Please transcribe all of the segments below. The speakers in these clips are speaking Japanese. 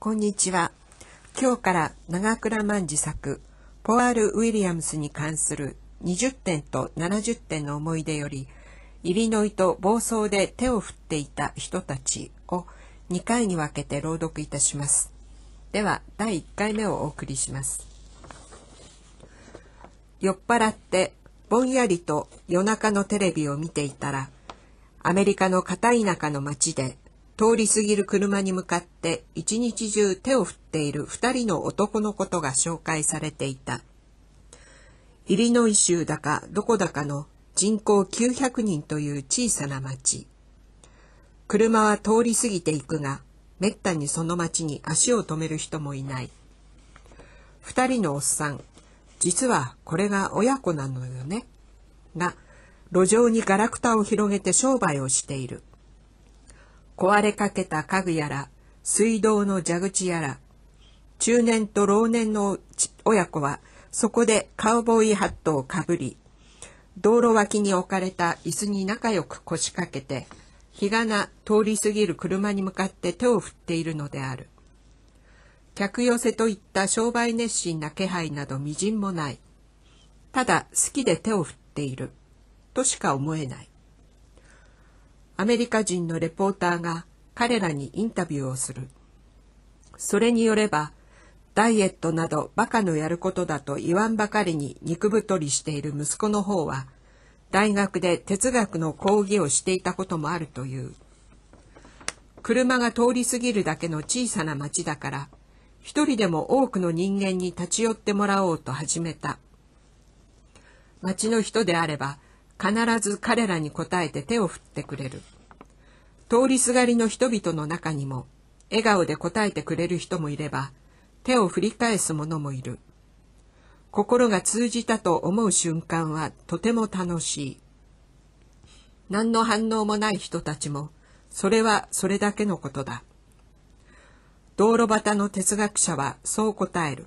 こんにちは。今日から長倉万次作、ポアール・ウィリアムスに関する20点と70点の思い出より、イリノイと暴走で手を振っていた人たちを2回に分けて朗読いたします。では、第1回目をお送りします。酔っ払って、ぼんやりと夜中のテレビを見ていたら、アメリカの片田舎の町で通り過ぎる車に向かって一日中手を振っている二人の男のことが紹介されていた。イリノイ州だかどこだかの人口900人という小さな町。車は通り過ぎていくが、めったにその町に足を止める人もいない。二人のおっさん、実はこれが親子なのよね。が、路上にガラクタを広げて商売をしている。壊れかけた家具やら、水道の蛇口やら、中年と老年の親子はそこでカウボーイハットをかぶり、道路脇に置かれた椅子に仲良く腰掛けて、日がな通り過ぎる車に向かって手を振っているのである。客寄せといった商売熱心な気配など微塵もない。ただ好きで手を振っている。としか思えない。アメリカ人のレポーターが彼らにインタビューをする。それによれば、ダイエットなどバカのやることだと言わんばかりに肉太りしている息子の方は、大学で哲学の講義をしていたこともあるという。車が通り過ぎるだけの小さな町だから、一人でも多くの人間に立ち寄ってもらおうと始めた。町の人であれば、必ず彼らに応えて手を振ってくれる。通りすがりの人々の中にも、笑顔で応えてくれる人もいれば、手を振り返す者もいる。心が通じたと思う瞬間はとても楽しい。何の反応もない人たちも、それはそれだけのことだ。道路端の哲学者はそう答える。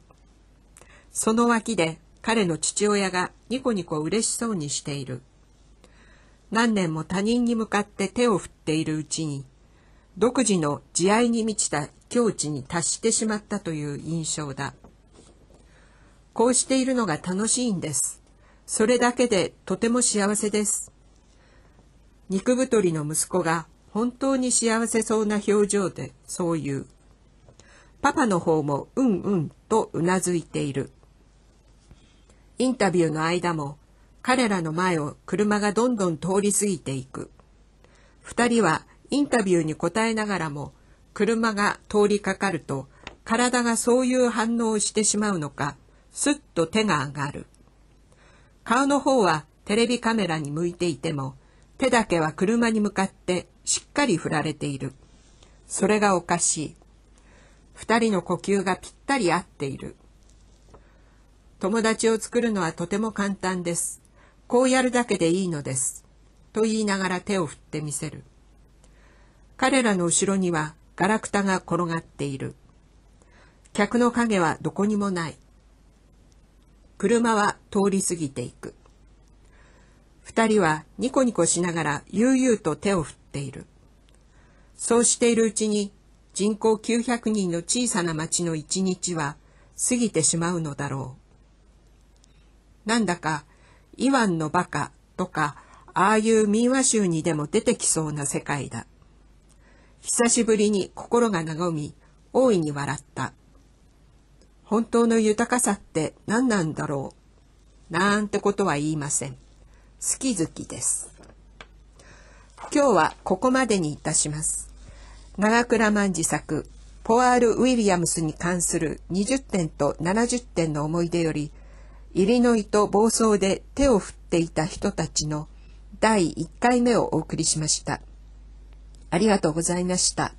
その脇で彼の父親がニコニコ嬉しそうにしている。何年も他人に向かって手を振っているうちに独自の慈愛に満ちた境地に達してしまったという印象だこうしているのが楽しいんですそれだけでとても幸せです肉太りの息子が本当に幸せそうな表情でそう言うパパの方もうんうんとうなずいているインタビューの間も彼らの前を車がどんどん通り過ぎていく。二人はインタビューに答えながらも、車が通りかかると、体がそういう反応をしてしまうのか、すっと手が上がる。顔の方はテレビカメラに向いていても、手だけは車に向かってしっかり振られている。それがおかしい。二人の呼吸がぴったり合っている。友達を作るのはとても簡単です。こうやるだけでいいのです。と言いながら手を振ってみせる。彼らの後ろにはガラクタが転がっている。客の影はどこにもない。車は通り過ぎていく。二人はニコニコしながら悠々と手を振っている。そうしているうちに人口900人の小さな町の一日は過ぎてしまうのだろう。なんだかイワンのバカとか、ああいう民話集にでも出てきそうな世界だ。久しぶりに心が和み、大いに笑った。本当の豊かさって何なんだろう。なんてことは言いません。好き好きです。今日はここまでにいたします。長倉万次作、ポアール・ウィリアムスに関する20点と70点の思い出より、イリノイと暴走で手を振っていた人たちの第1回目をお送りしました。ありがとうございました。